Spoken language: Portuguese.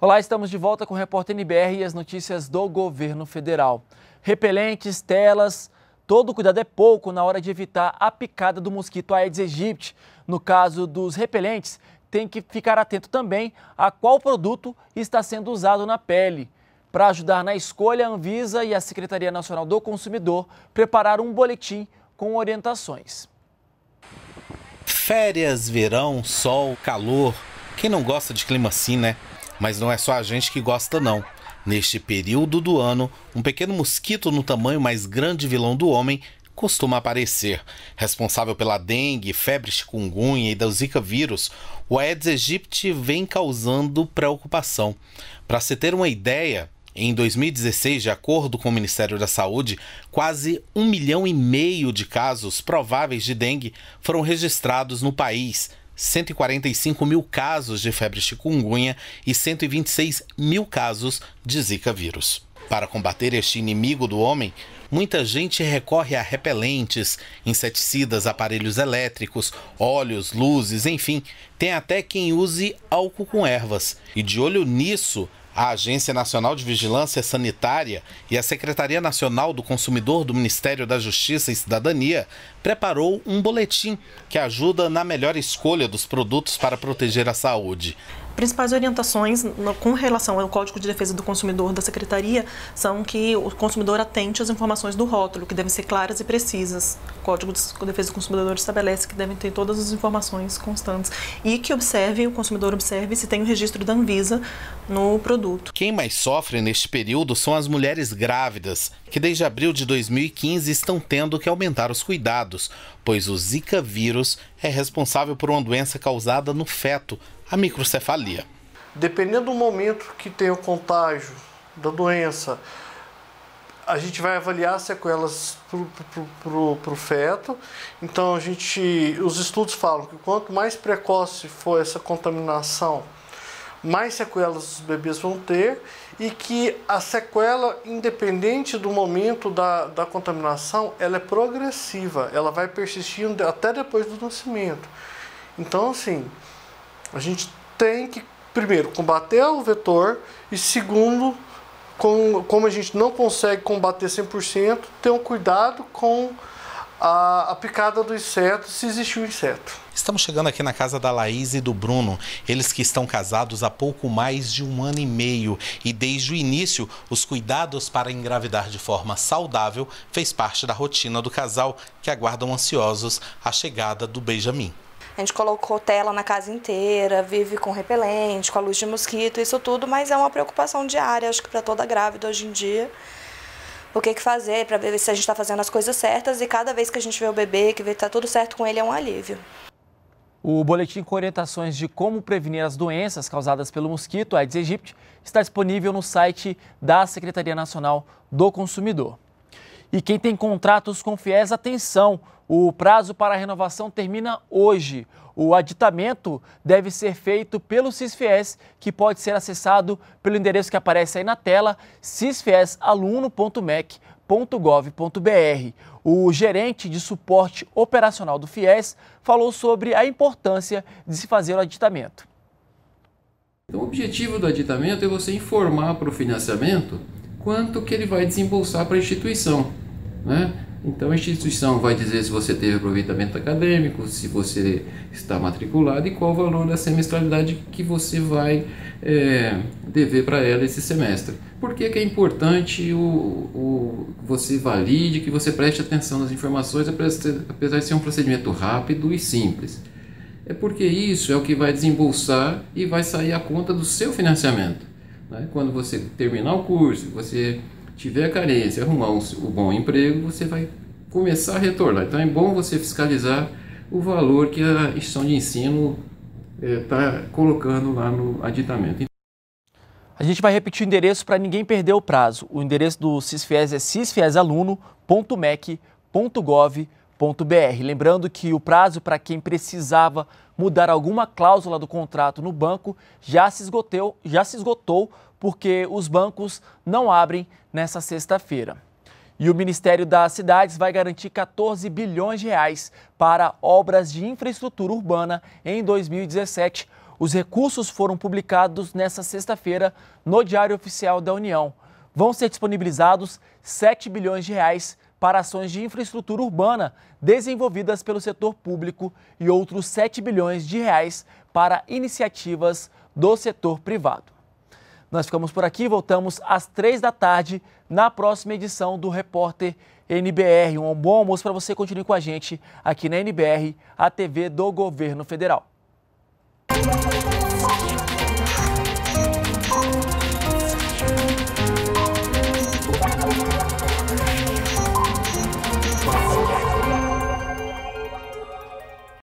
Olá, estamos de volta com o Repórter NBR e as notícias do governo federal. Repelentes, telas, todo cuidado é pouco na hora de evitar a picada do mosquito Aedes aegypti. No caso dos repelentes, tem que ficar atento também a qual produto está sendo usado na pele. Para ajudar na escolha, a Anvisa e a Secretaria Nacional do Consumidor prepararam um boletim com orientações. Férias, verão, sol, calor. Quem não gosta de clima assim, né? Mas não é só a gente que gosta, não. Neste período do ano, um pequeno mosquito no tamanho mais grande vilão do homem costuma aparecer. Responsável pela dengue, febre chikungunya e da zika vírus, o Aedes aegypti vem causando preocupação. Para se ter uma ideia, em 2016, de acordo com o Ministério da Saúde, quase um milhão e meio de casos prováveis de dengue foram registrados no país, 145 mil casos de febre chikungunya e 126 mil casos de Zika vírus. Para combater este inimigo do homem, muita gente recorre a repelentes, inseticidas, aparelhos elétricos, óleos, luzes, enfim. Tem até quem use álcool com ervas. E de olho nisso, a Agência Nacional de Vigilância Sanitária e a Secretaria Nacional do Consumidor do Ministério da Justiça e Cidadania preparou um boletim que ajuda na melhor escolha dos produtos para proteger a saúde principais orientações no, com relação ao Código de Defesa do Consumidor da Secretaria são que o consumidor atente às informações do rótulo, que devem ser claras e precisas. O Código de Defesa do Consumidor estabelece que devem ter todas as informações constantes e que observe, o consumidor observe se tem o um registro da Anvisa no produto. Quem mais sofre neste período são as mulheres grávidas, que desde abril de 2015 estão tendo que aumentar os cuidados, pois o Zika vírus é responsável por uma doença causada no feto a microcefalia. Dependendo do momento que tem o contágio da doença, a gente vai avaliar sequelas para o feto. Então, a gente, os estudos falam que quanto mais precoce for essa contaminação, mais sequelas os bebês vão ter e que a sequela, independente do momento da, da contaminação, ela é progressiva, ela vai persistindo até depois do nascimento. Então, assim, a gente tem que, primeiro, combater o vetor e, segundo, com, como a gente não consegue combater 100%, ter um cuidado com a, a, picada do inseto, se existiu um inseto. Estamos chegando aqui na casa da Laís e do Bruno, eles que estão casados há pouco mais de um ano e meio e desde o início os cuidados para engravidar de forma saudável fez parte da rotina do casal que aguardam ansiosos a chegada do Benjamin. A gente colocou tela na casa inteira, vive com repelente, com a luz de mosquito, isso tudo, mas é uma preocupação diária, acho que para toda grávida hoje em dia. O que, que fazer para ver se a gente está fazendo as coisas certas e cada vez que a gente vê o bebê, que vê que está tudo certo com ele, é um alívio. O boletim com orientações de como prevenir as doenças causadas pelo mosquito Aedes aegypti está disponível no site da Secretaria Nacional do Consumidor. E quem tem contratos com FIES, atenção, o prazo para a renovação termina hoje. O aditamento deve ser feito pelo CISFIES, que pode ser acessado pelo endereço que aparece aí na tela, cisfiesaluno.mec.gov.br. O gerente de suporte operacional do FIES falou sobre a importância de se fazer o aditamento. Então, o objetivo do aditamento é você informar para o financiamento quanto que ele vai desembolsar para a instituição. Né? Então a instituição vai dizer se você teve aproveitamento acadêmico, se você está matriculado e qual o valor da semestralidade que você vai é, dever para ela esse semestre. Por que, que é importante o, o, você valide, que você preste atenção nas informações, apesar de ser um procedimento rápido e simples? É porque isso é o que vai desembolsar e vai sair a conta do seu financiamento. Né? Quando você terminar o curso, você tiver a carência, arrumar um, um bom emprego, você vai começar a retornar. Então é bom você fiscalizar o valor que a instituição de ensino está eh, é, colocando lá no aditamento. A gente vai repetir o endereço para ninguém perder o prazo. O endereço do CISFIES é cisfiesaluno.mec.gov.br br Lembrando que o prazo para quem precisava mudar alguma cláusula do contrato no banco já se esgotou, já se esgotou porque os bancos não abrem nessa sexta-feira. E o Ministério das Cidades vai garantir 14 bilhões de reais para obras de infraestrutura urbana em 2017. Os recursos foram publicados nesta sexta-feira no Diário Oficial da União. Vão ser disponibilizados 7 bilhões de reais para ações de infraestrutura urbana desenvolvidas pelo setor público e outros 7 bilhões de reais para iniciativas do setor privado. Nós ficamos por aqui, voltamos às três da tarde na próxima edição do Repórter NBR. Um bom almoço para você, continue com a gente aqui na NBR, a TV do Governo Federal.